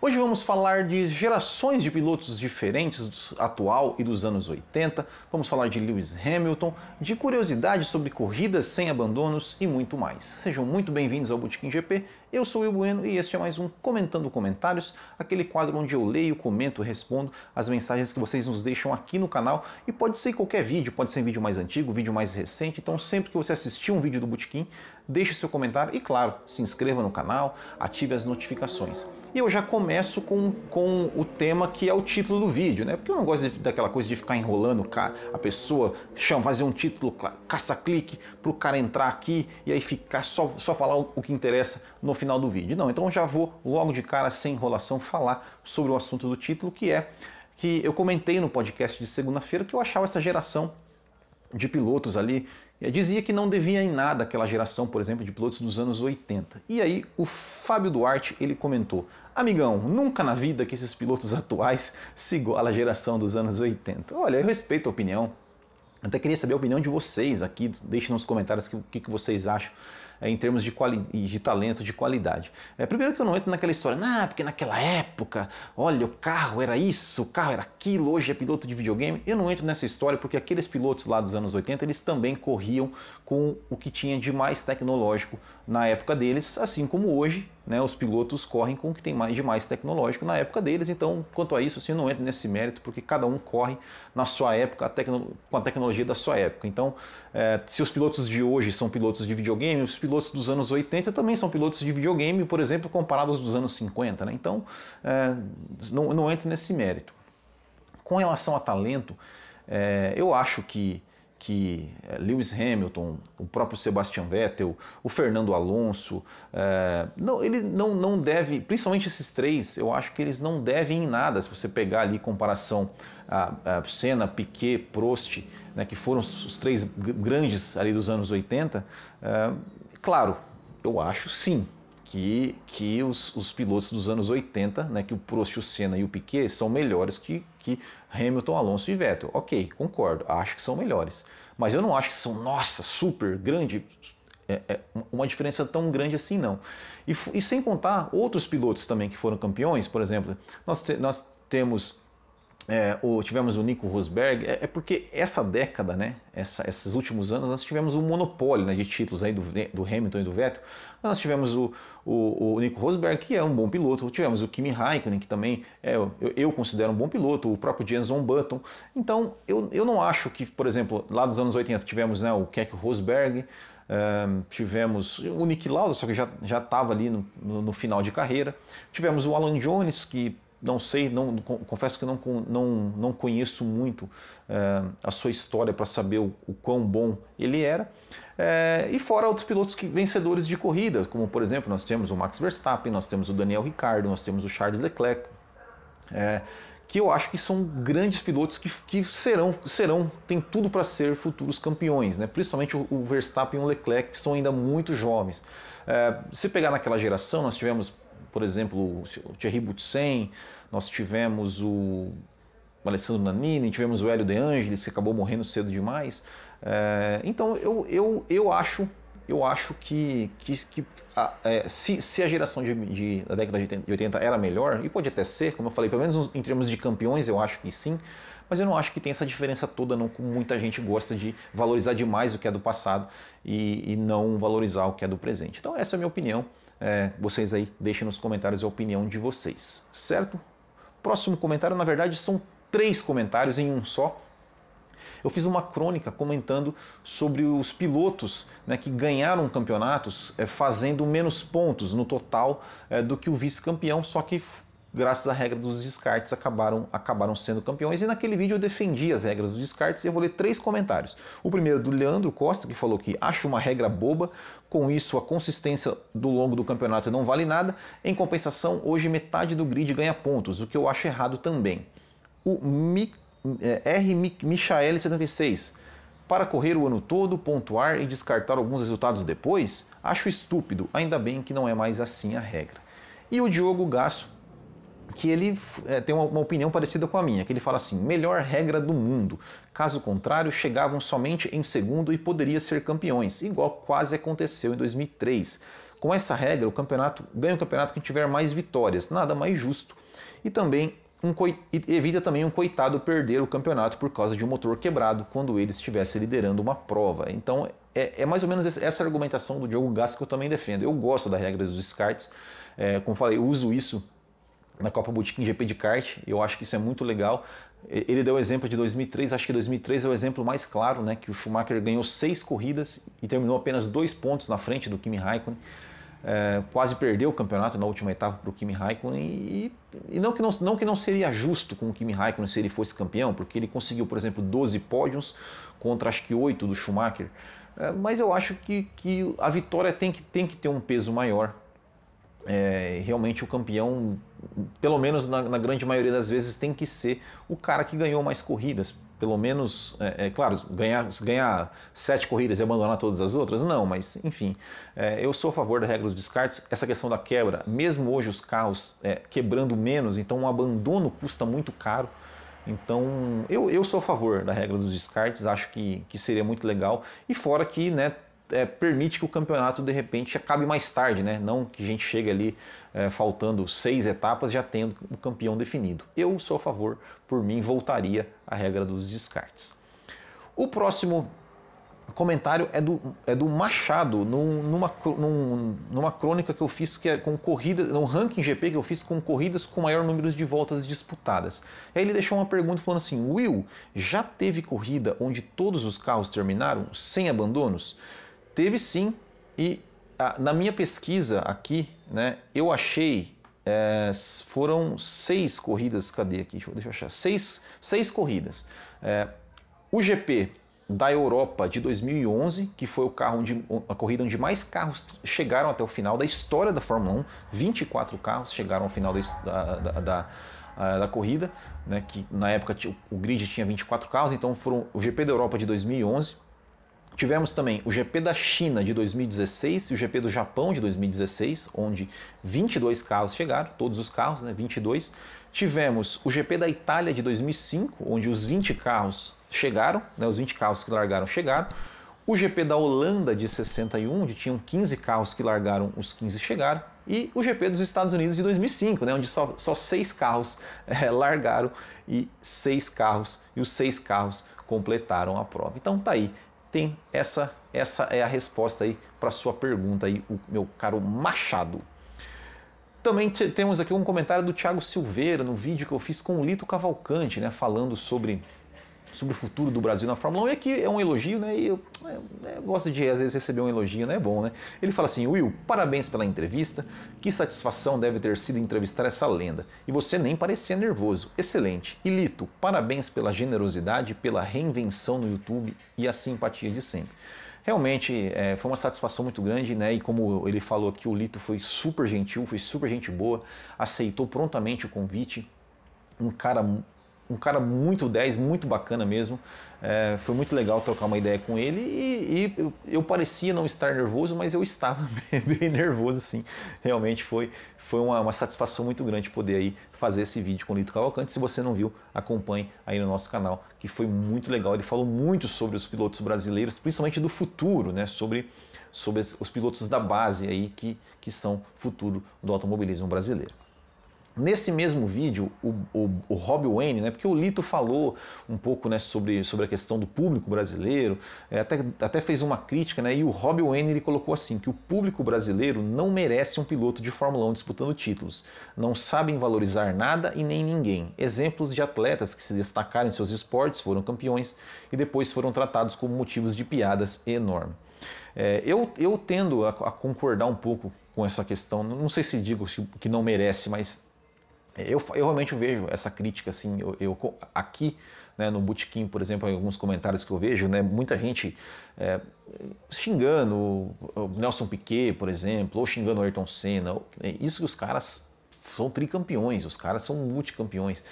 Hoje vamos falar de gerações de pilotos diferentes do atual e dos anos 80, vamos falar de Lewis Hamilton, de curiosidades sobre corridas sem abandonos e muito mais. Sejam muito bem-vindos ao Bootkin GP, eu sou o Bueno e este é mais um Comentando Comentários, aquele quadro onde eu leio, comento, respondo as mensagens que vocês nos deixam aqui no canal e pode ser qualquer vídeo, pode ser um vídeo mais antigo, vídeo mais recente, então sempre que você assistir um vídeo do Botequim, deixe seu comentário e claro, se inscreva no canal, ative as notificações. E eu já começo com, com o tema que é o título do vídeo, né? Porque eu não gosto de, daquela coisa de ficar enrolando a pessoa, chama, fazer um título, caça-clique, para o cara entrar aqui e aí ficar só, só falar o que interessa no final do vídeo. Não, então já vou logo de cara, sem enrolação, falar sobre o assunto do título, que é que eu comentei no podcast de segunda-feira que eu achava essa geração de pilotos ali, eu eh, dizia que não devia em nada aquela geração, por exemplo, de pilotos dos anos 80. E aí o Fábio Duarte, ele comentou: "Amigão, nunca na vida que esses pilotos atuais se igualam à geração dos anos 80". Olha, eu respeito a opinião, até queria saber a opinião de vocês aqui. Deixem nos comentários o que, que, vocês acham em termos de, de talento, de qualidade. É, primeiro que eu não entro naquela história, ah, porque naquela época, olha, o carro era isso, o carro era aquilo, hoje é piloto de videogame. Eu não entro nessa história porque aqueles pilotos lá dos anos 80, eles também corriam com o que tinha de mais tecnológico na época deles, assim como hoje, né, os pilotos correm com o que tem mais de mais tecnológico na época deles. Então, quanto a isso, assim, não entra nesse mérito, porque cada um corre na sua época, com a tecnologia da sua época. Então, é, se os pilotos de hoje são pilotos de videogame, os pilotos dos anos 80 também são pilotos de videogame, por exemplo, comparados dos anos 50. Né? Então, é, não, não entra nesse mérito. Com relação a talento, é, eu acho que que eh, Lewis Hamilton, o próprio Sebastian Vettel, o Fernando Alonso, é, não, ele não, não deve, principalmente esses três, eu acho que eles não devem em nada. Se você pegar ali comparação a, a Senna, Piquet, Prost, né, que foram os três grandes ali dos anos 80, é, eh, claro, eu acho sim que, que os, os pilotos dos anos 80, né, que o Prost, o Senna e o Piquet são melhores que, que Hamilton, Alonso e Vettel. Ok, concordo, acho que são melhores. Mas eu não acho que são, nossa, super grande, é, é uma diferença tão grande assim, não. E, e, sem contar outros pilotos também que foram campeões, por exemplo, nós, te, nós temos. É, o, tivemos o Nico Rosberg, é, é, porque essa década, né, essa, esses últimos anos, nós tivemos um monopólio né, de títulos aí do, do Hamilton e do Vettel, nós tivemos o, o, o, Nico Rosberg, que é um bom piloto, tivemos o Kimi Raikkonen, que também é, eu, eu considero um bom piloto, o próprio Jenson Button. Então, eu, eu não acho que, por exemplo, lá dos anos 80 tivemos né, o Keck Rosberg, um, tivemos o Nick Lauda, só que já estava ali no, no, no final de carreira. Tivemos o Alan Jones, que não sei, não, confesso que não, não, não conheço muito é, a sua história para saber o, o, quão bom ele era. É, e fora outros pilotos que, vencedores de corridas, como por exemplo, nós temos o Max Verstappen, nós temos o Daniel Ricciardo, nós temos o Charles Leclerc, é, que eu acho que são grandes pilotos que, que serão, serão, tem tudo para ser futuros campeões, né? principalmente o, o, Verstappen e o Leclerc, que são ainda muito jovens. se pegar naquela geração, nós tivemos por exemplo, o Thierry Boutsen, nós tivemos o Alessandro Nanini, tivemos o Hélio De Angelis, que acabou morrendo cedo demais. É, então eu, eu, eu acho eu acho que, que, que a, é, se, se, a geração de, de, da década de 80 era melhor, e pode até ser, como eu falei, pelo menos em termos de campeões eu acho que sim, mas eu não acho que tem essa diferença toda, não, como muita gente gosta de valorizar demais o que é do passado e, e não valorizar o que é do presente. Então essa é a minha opinião. É, vocês aí deixem nos comentários a opinião de vocês, certo? Próximo comentário, na verdade, são três comentários em um só. Eu fiz uma crônica comentando sobre os pilotos né, que ganharam campeonatos é, fazendo menos pontos no total é, do que o vice-campeão, só que graças à regra dos descartes, acabaram, acabaram sendo campeões. E naquele vídeo eu defendi as regras dos descartes e eu vou ler três comentários. O primeiro é do Leandro Costa, que falou que acha uma regra boba, com isso a consistência do longo do campeonato não vale nada. Em compensação, hoje metade do grid ganha pontos, o que eu acho errado também. O Mi, é, R. Michael 76 para correr o ano todo, pontuar e descartar alguns resultados depois? Acho estúpido, ainda bem que não é mais assim a regra. E o Diogo Gasso que ele é, tem uma, uma, opinião parecida com a minha, que ele fala assim: melhor regra do mundo. Caso contrário, chegavam somente em segundo e poderia ser campeões, igual quase aconteceu em 2003. Com essa regra, o campeonato ganha o campeonato quem tiver mais vitórias, nada mais justo. E também um evita também um coitado perder o campeonato por causa de um motor quebrado quando ele estivesse liderando uma prova. Então é, é mais ou menos essa argumentação do Diogo Gás que eu também defendo. Eu gosto da regra dos descartes, é, como falei, eu uso isso na Copa em GP de kart. Eu acho que isso é muito legal. Ele deu o exemplo de 2003, acho que 2003 é o exemplo mais claro, né, que o Schumacher ganhou seis corridas e terminou apenas dois pontos na frente do Kimi Raikkonen. É, quase perdeu o campeonato na última etapa para o Kimi Raikkonen e, e, não, que não, não que não seria justo com o Kimi Raikkonen se ele fosse campeão, porque ele conseguiu, por exemplo, 12 pódios contra acho que 8 do Schumacher, é, mas eu acho que, que a vitória tem que, tem que ter um peso maior. É, realmente o campeão pelo menos na, na, grande maioria das vezes, tem que ser o cara que ganhou mais corridas. Pelo menos, é, é claro, ganhar, ganhar sete corridas e abandonar todas as outras, não, mas enfim, é, eu sou a favor da regra dos descartes. Essa questão da quebra, mesmo hoje os carros é, quebrando menos, então o um abandono custa muito caro. Então, eu, eu sou a favor da regra dos descartes, acho que, que seria muito legal. E fora que, né, é, permite que o campeonato de repente acabe mais tarde, né? Não que a gente chegue ali é, faltando seis etapas já tendo o campeão definido. Eu sou a favor, por mim voltaria a regra dos descartes. O próximo comentário é do, é do Machado, num, numa, num, numa crônica que eu fiz que é com corridas, num ranking GP que eu fiz com corridas com maior número de voltas disputadas. aí ele deixou uma pergunta falando assim: Will, já teve corrida onde todos os carros terminaram sem abandonos? Teve sim, e a, na minha pesquisa aqui, né, eu achei é, foram seis corridas, cadê aqui? Deixa eu, achar. Seis, seis corridas. É, o GP da Europa de 2011, que foi o carro onde, a corrida onde mais carros chegaram até o final da história da Fórmula 1, 24 carros chegaram ao final da, da, da, da corrida, né, que na época o grid tinha 24 carros, então foram o GP da Europa de 2011 Tivemos também o GP da China de 2016 e o GP do Japão de 2016, onde 22 carros chegaram, todos os carros, né, 22. Tivemos o GP da Itália de 2005, onde os 20 carros chegaram, né, os 20 carros que largaram chegaram. O GP da Holanda de 61, onde tinham 15 carros que largaram, os 15 chegaram. E o GP dos Estados Unidos de 2005, né, onde só, só seis carros é, largaram e seis carros, e os seis carros completaram a prova. Então tá aí, tem essa essa é a resposta aí para sua pergunta aí, o meu caro Machado. Também temos aqui um comentário do Thiago Silveira no vídeo que eu fiz com o Lito Cavalcante, né, falando sobre sobre o futuro do Brasil na Fórmula 1, e aqui é um elogio, né? E eu, eu, é, né, eu, gosto de, às vezes, receber um elogio, né? É bom, né? Ele fala assim: Will, parabéns pela entrevista. Que satisfação deve ter sido entrevistar essa lenda. E você nem parecia nervoso. Excelente. E Lito, parabéns pela generosidade, pela reinvenção no YouTube e a simpatia de sempre. Realmente é, foi uma satisfação muito grande, né? E como ele falou aqui, o Lito foi super gentil, foi super gente boa, aceitou prontamente o convite. Um cara um cara muito 10, muito bacana mesmo. É, foi muito legal trocar uma ideia com ele e, e, eu parecia não estar nervoso, mas eu estava bem nervoso sim. Realmente foi, foi uma, uma satisfação muito grande poder aí fazer esse vídeo com o Lito Cavalcante. Se você não viu, acompanhe aí no nosso canal, que foi muito legal. Ele falou muito sobre os pilotos brasileiros, principalmente do futuro, né? Sobre, sobre os pilotos da base aí que, que são futuro do automobilismo brasileiro. Nesse mesmo vídeo, o, o, o, Rob Wayne, né, porque o Lito falou um pouco né, sobre, sobre a questão do público brasileiro, é, até, até fez uma crítica, né, e o Rob Wayne ele colocou assim: que o público brasileiro não merece um piloto de Fórmula 1 disputando títulos. Não sabem valorizar nada e nem ninguém. Exemplos de atletas que se destacaram em seus esportes, foram campeões e depois foram tratados como motivos de piadas enorme. É, eu, eu tendo a, a concordar um pouco com essa questão, não sei se digo que não merece, mas eu, eu realmente vejo essa crítica, assim, eu, eu aqui né, no botequim, por exemplo, alguns comentários que eu vejo, né, muita gente é, xingando o Nelson Piquet, por exemplo, ou xingando o Ayrton Senna. É, isso que os caras são tricampeões, os caras são multicampeões.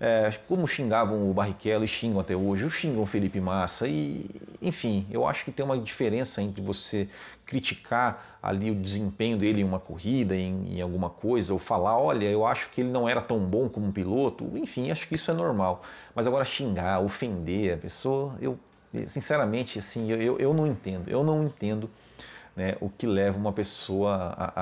É, como xingavam o Barrichello e xingam até hoje, ou xingam o Felipe Massa, e enfim, eu acho que tem uma diferença entre você criticar ali o desempenho dele em uma corrida, em, em alguma coisa, ou falar, olha, eu acho que ele não era tão bom como piloto, enfim, acho que isso é normal. Mas agora xingar, ofender a pessoa, eu sinceramente, assim, eu, eu não entendo, eu não entendo né, o que leva uma pessoa a,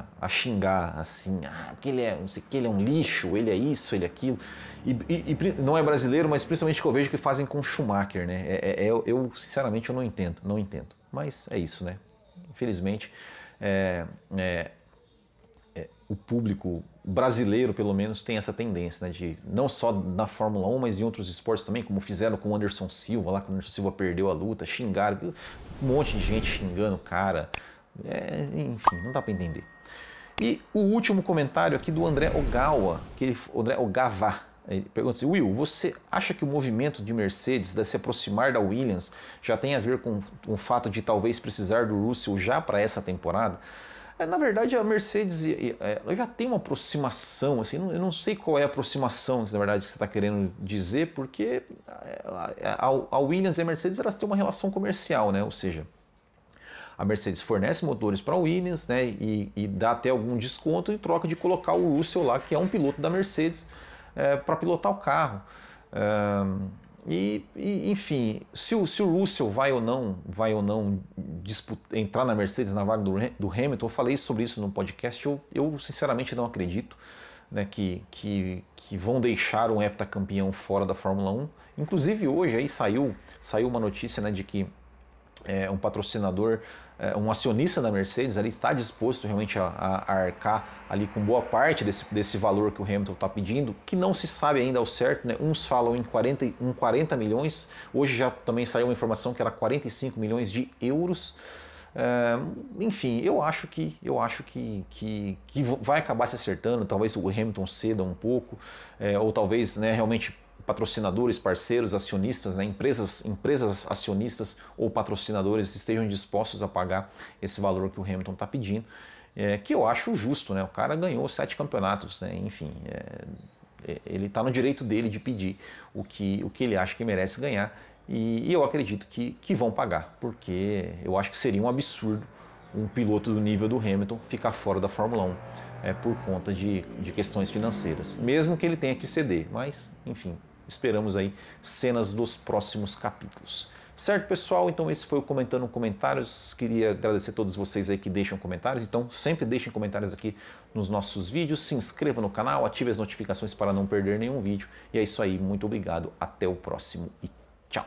a, a, xingar assim, ah, porque ele é, não sei que, ele é um lixo, ele é isso, ele é aquilo. E, e, e não é brasileiro, mas principalmente que eu vejo que fazem com Schumacher, né? É, é, é eu, sinceramente eu não entendo, não entendo. Mas é isso, né? Infelizmente, é, é, o público brasileiro, pelo menos, tem essa tendência, né? De não só na Fórmula 1, mas em outros esportes também, como fizeram com o Anderson Silva, lá que o Anderson Silva perdeu a luta, xingaram, um monte de gente xingando o cara. É, enfim, não dá para entender. E o último comentário aqui do André Ogawa, que ele, André Ogava ele pergunta assim, Will, você acha que o movimento de Mercedes de se aproximar da Williams já tem a ver com, com o fato de talvez precisar do Russell já para essa temporada? É, na verdade, a Mercedes ela é, já tem uma aproximação, assim, eu não sei qual é a aproximação, na verdade, que você está querendo dizer, porque é, a Williams e a Mercedes elas têm uma relação comercial, né? Ou seja, a Mercedes fornece motores para a Williams, né? E, e, dá até algum desconto em troca de colocar o Russell lá, que é um piloto da Mercedes, é, para pilotar o carro. É, e, e, enfim, se o, se o Russell vai ou não, vai ou não entrar na Mercedes na vaga do, do, Hamilton, eu falei sobre isso no podcast, eu, eu sinceramente não acredito né, que, que, que, vão deixar um heptacampeão fora da Fórmula 1. Inclusive hoje aí saiu, saiu uma notícia né, de que é, um patrocinador é, um acionista da Mercedes ali está disposto realmente a, a, arcar ali com boa parte desse, desse valor que o Hamilton está pedindo, que não se sabe ainda ao certo, né? uns falam em 40, em 40 milhões, hoje já também saiu uma informação que era 45 milhões de euros. É, enfim, eu acho que eu acho que, que, que, vai acabar se acertando. Talvez o Hamilton ceda um pouco, é, ou talvez né, realmente patrocinadores, parceiros, acionistas, né, empresas, empresas acionistas ou patrocinadores estejam dispostos a pagar esse valor que o Hamilton está pedindo, é, que eu acho justo, né? O cara ganhou sete campeonatos, né? Enfim, é, é ele está no direito dele de pedir o que, o que ele acha que merece ganhar e, e eu acredito que, que vão pagar, porque eu acho que seria um absurdo um piloto do nível do Hamilton ficar fora da Fórmula 1 é, por conta de, de questões financeiras, mesmo que ele tenha que ceder, mas enfim, esperamos aí cenas dos próximos capítulos. Certo, pessoal? Então esse foi o Comentando Comentários. Queria agradecer a todos vocês aí que deixam comentários. Então sempre deixem comentários aqui nos nossos vídeos. Se inscreva no canal, ative as notificações para não perder nenhum vídeo. E é isso aí. Muito obrigado. Até o próximo e tchau.